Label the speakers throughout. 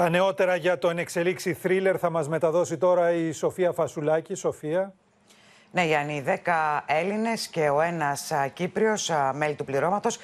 Speaker 1: Τα νεότερα για τον εξελίξη θρίλερ θα μας μεταδώσει τώρα η Σοφία Φασουλάκη.
Speaker 2: Σοφία. Ναι Γιάννη, 10 Έλληνες και ο ένας Κύπριος μέλη του πληρώματος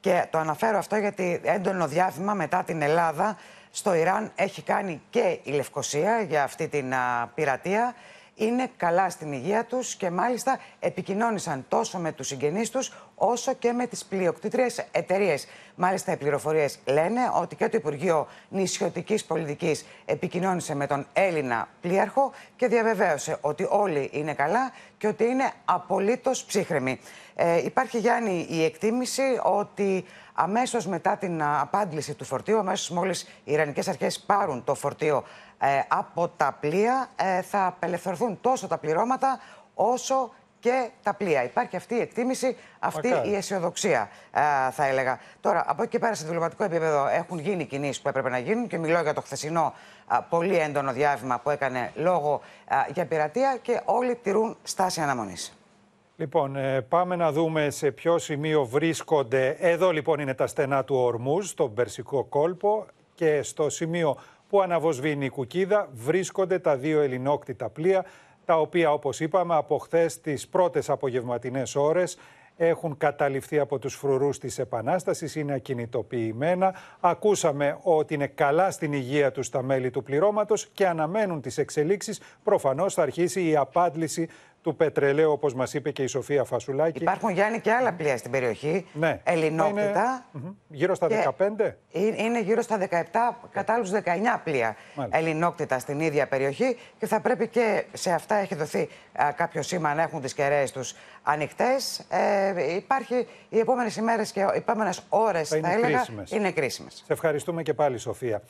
Speaker 2: και το αναφέρω αυτό γιατί έντονο διάβημα μετά την Ελλάδα στο Ιράν έχει κάνει και η Λευκοσία για αυτή την πειρατεία είναι καλά στην υγεία τους και μάλιστα επικοινώνησαν τόσο με τους συγγενείς τους όσο και με τις πλειοκτήτριες εταιρείες. Μάλιστα οι πληροφορίες λένε ότι και το Υπουργείο Νησιωτικής Πολιτικής επικοινώνησε με τον Έλληνα πλοίαρχο και διαβεβαίωσε ότι όλοι είναι καλά και ότι είναι απολύτως ψύχρεμοι. Ε, υπάρχει Γιάννη η εκτίμηση ότι αμέσως μετά την απάντηση του φορτίου, αμέσως μόλις οι Ιρανικές αρχές πάρουν το φορτίο ε, από τα πλοία ε, θα απελευθερωθούν τόσο τα πληρώματα όσο και τα πλοία. Υπάρχει αυτή η εκτίμηση, αυτή η αισιοδοξία, ε, θα έλεγα. Τώρα, από εκεί και πέρα, σε διπλωματικό επίπεδο έχουν γίνει κινήσεις που έπρεπε να γίνουν και μιλώ για το χθεσινό πολύ έντονο διάβημα που έκανε λόγο για πειρατεία και όλοι τηρούν στάση αναμονής. Λοιπόν, πάμε να δούμε σε ποιο σημείο
Speaker 1: βρίσκονται. Εδώ λοιπόν είναι τα στενά του Ορμούς στον Περσικό κόλπο και στο σημείο που αναβοσβήνει η κουκίδα βρίσκονται τα δύο ελληνόκτητα πλοία, τα οποία όπως είπαμε από χθες τις πρώτες απογευματινές ώρες έχουν καταληφθεί από τους φρουρούς της Επανάστασης, είναι ακινητοποιημένα. Ακούσαμε ότι είναι καλά στην υγεία τους τα μέλη του πληρώματος και αναμένουν τις εξελίξεις. Προφανώς θα αρχίσει η απάντηση του πετρελαίου, όπως μας είπε και η Σοφία Φασουλάκη. Υπάρχουν Γιάννη και άλλα πλοία στην περιοχή.
Speaker 2: Ναι. Γύρω στα 15. Είναι γύρω στα 17, κατά 19 πλοία ελληνόκτητα στην ίδια περιοχή και θα πρέπει και σε αυτά έχει δοθεί κάποιο σήμα να έχουν τις κεραίες τους ανοιχτές. Ε, υπάρχει οι επόμενες ημέρες και οι επόμενες ώρες, θα, είναι κρίσιμες. Σε ευχαριστούμε και πάλι, Σοφία.